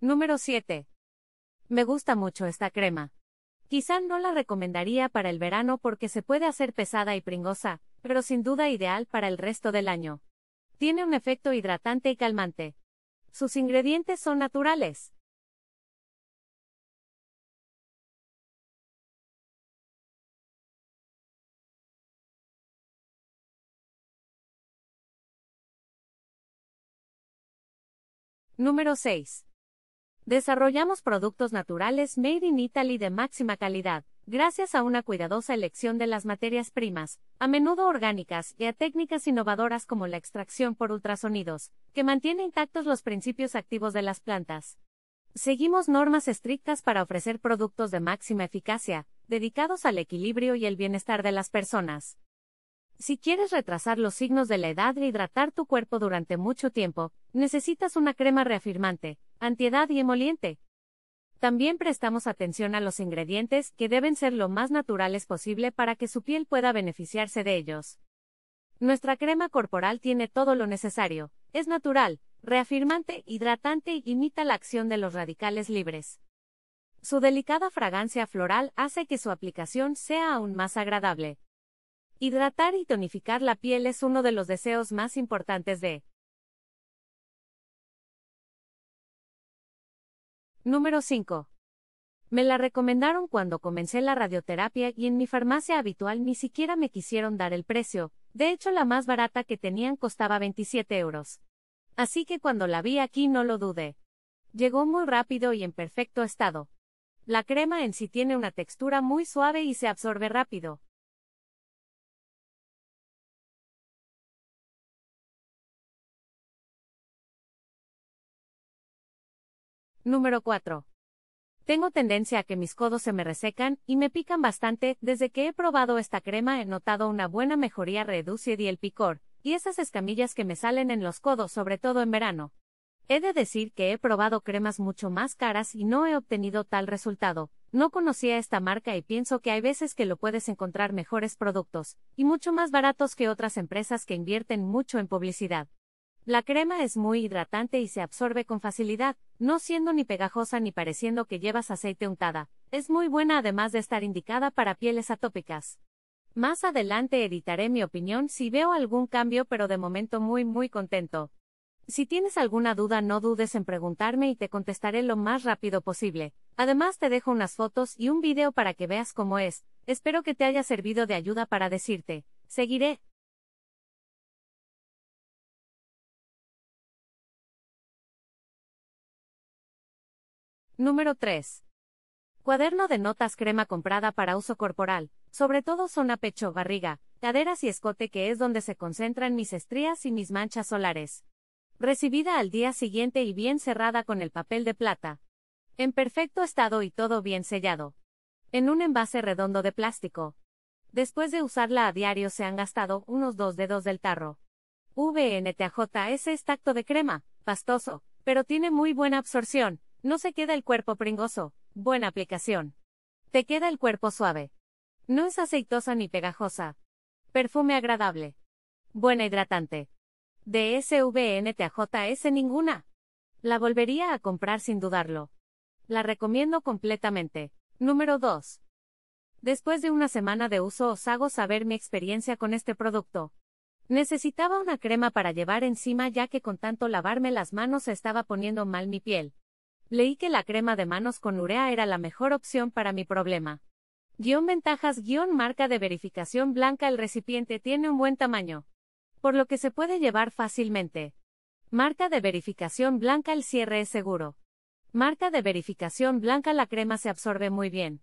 Número 7. Me gusta mucho esta crema. Quizá no la recomendaría para el verano porque se puede hacer pesada y pringosa, pero sin duda ideal para el resto del año. Tiene un efecto hidratante y calmante. Sus ingredientes son naturales. Número 6. Desarrollamos productos naturales made in Italy de máxima calidad, gracias a una cuidadosa elección de las materias primas, a menudo orgánicas y a técnicas innovadoras como la extracción por ultrasonidos, que mantiene intactos los principios activos de las plantas. Seguimos normas estrictas para ofrecer productos de máxima eficacia, dedicados al equilibrio y el bienestar de las personas. Si quieres retrasar los signos de la edad e hidratar tu cuerpo durante mucho tiempo, necesitas una crema reafirmante, antiedad y emoliente. También prestamos atención a los ingredientes, que deben ser lo más naturales posible para que su piel pueda beneficiarse de ellos. Nuestra crema corporal tiene todo lo necesario, es natural, reafirmante, hidratante y imita la acción de los radicales libres. Su delicada fragancia floral hace que su aplicación sea aún más agradable. Hidratar y tonificar la piel es uno de los deseos más importantes de Número 5. Me la recomendaron cuando comencé la radioterapia y en mi farmacia habitual ni siquiera me quisieron dar el precio, de hecho la más barata que tenían costaba 27 euros. Así que cuando la vi aquí no lo dudé. Llegó muy rápido y en perfecto estado. La crema en sí tiene una textura muy suave y se absorbe rápido. Número 4. Tengo tendencia a que mis codos se me resecan y me pican bastante. Desde que he probado esta crema he notado una buena mejoría reduce y el picor, y esas escamillas que me salen en los codos, sobre todo en verano. He de decir que he probado cremas mucho más caras y no he obtenido tal resultado. No conocía esta marca y pienso que hay veces que lo puedes encontrar mejores productos, y mucho más baratos que otras empresas que invierten mucho en publicidad. La crema es muy hidratante y se absorbe con facilidad, no siendo ni pegajosa ni pareciendo que llevas aceite untada. Es muy buena además de estar indicada para pieles atópicas. Más adelante editaré mi opinión si veo algún cambio, pero de momento muy muy contento. Si tienes alguna duda no dudes en preguntarme y te contestaré lo más rápido posible. Además te dejo unas fotos y un video para que veas cómo es. Espero que te haya servido de ayuda para decirte, seguiré, Número 3. Cuaderno de notas crema comprada para uso corporal, sobre todo zona pecho, barriga, caderas y escote que es donde se concentran mis estrías y mis manchas solares. Recibida al día siguiente y bien cerrada con el papel de plata. En perfecto estado y todo bien sellado. En un envase redondo de plástico. Después de usarla a diario se han gastado unos dos dedos del tarro. VNTAJS es tacto de crema, pastoso, pero tiene muy buena absorción, no se queda el cuerpo pringoso, buena aplicación. Te queda el cuerpo suave. No es aceitosa ni pegajosa. Perfume agradable. Buena hidratante. De SVNTAJS ninguna. La volvería a comprar sin dudarlo. La recomiendo completamente. Número 2. Después de una semana de uso os hago saber mi experiencia con este producto. Necesitaba una crema para llevar encima ya que con tanto lavarme las manos estaba poniendo mal mi piel. Leí que la crema de manos con urea era la mejor opción para mi problema. Guión ventajas guión marca de verificación blanca El recipiente tiene un buen tamaño, por lo que se puede llevar fácilmente. Marca de verificación blanca El cierre es seguro. Marca de verificación blanca La crema se absorbe muy bien.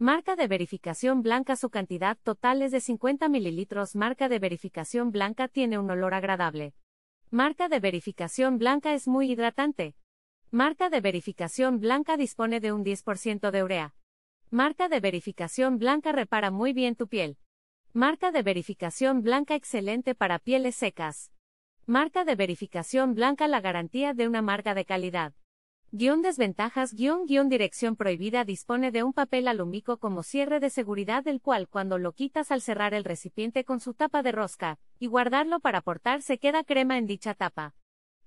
Marca de verificación blanca Su cantidad total es de 50 ml. Marca de verificación blanca tiene un olor agradable. Marca de verificación blanca es muy hidratante. Marca de verificación blanca dispone de un 10% de urea. Marca de verificación blanca repara muy bien tu piel. Marca de verificación blanca excelente para pieles secas. Marca de verificación blanca la garantía de una marca de calidad. Guión desventajas guión guión dirección prohibida dispone de un papel alumínico como cierre de seguridad del cual cuando lo quitas al cerrar el recipiente con su tapa de rosca y guardarlo para portar se queda crema en dicha tapa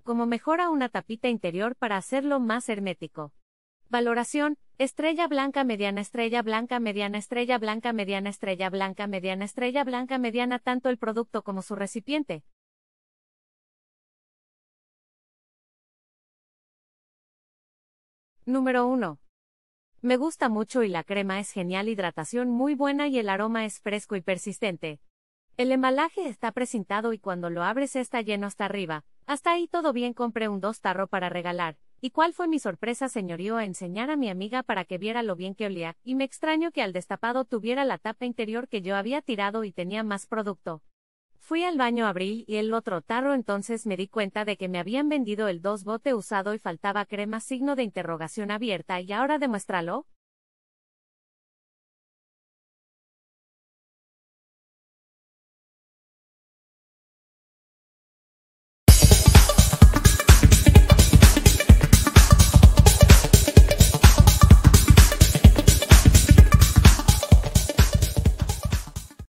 como mejora una tapita interior para hacerlo más hermético. Valoración, estrella blanca mediana estrella blanca mediana estrella blanca mediana estrella blanca mediana estrella blanca mediana tanto el producto como su recipiente. Número 1. Me gusta mucho y la crema es genial, hidratación muy buena y el aroma es fresco y persistente. El embalaje está presentado y cuando lo abres está lleno hasta arriba, hasta ahí todo bien compré un dos tarro para regalar, y cuál fue mi sorpresa señorío a enseñar a mi amiga para que viera lo bien que olía, y me extraño que al destapado tuviera la tapa interior que yo había tirado y tenía más producto. Fui al baño abril y el otro tarro entonces me di cuenta de que me habían vendido el dos bote usado y faltaba crema signo de interrogación abierta y ahora demuéstralo.